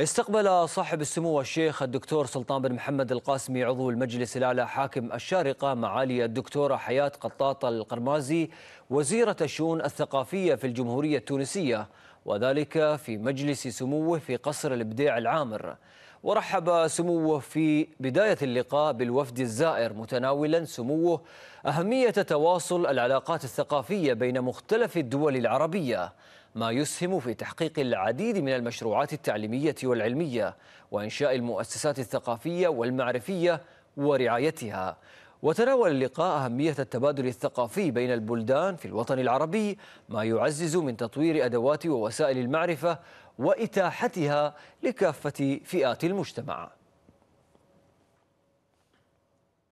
استقبل صاحب السمو الشيخ الدكتور سلطان بن محمد القاسمي عضو المجلس الاعلى حاكم الشارقه معالي الدكتوره حياه قطاطه القرمازي وزيره الشؤون الثقافيه في الجمهوريه التونسيه وذلك في مجلس سموه في قصر البديع العامر ورحب سموه في بداية اللقاء بالوفد الزائر متناولا سموه أهمية تواصل العلاقات الثقافية بين مختلف الدول العربية ما يسهم في تحقيق العديد من المشروعات التعليمية والعلمية وإنشاء المؤسسات الثقافية والمعرفية ورعايتها وتناول اللقاء أهمية التبادل الثقافي بين البلدان في الوطن العربي ما يعزز من تطوير أدوات ووسائل المعرفة وإتاحتها لكافة فئات المجتمع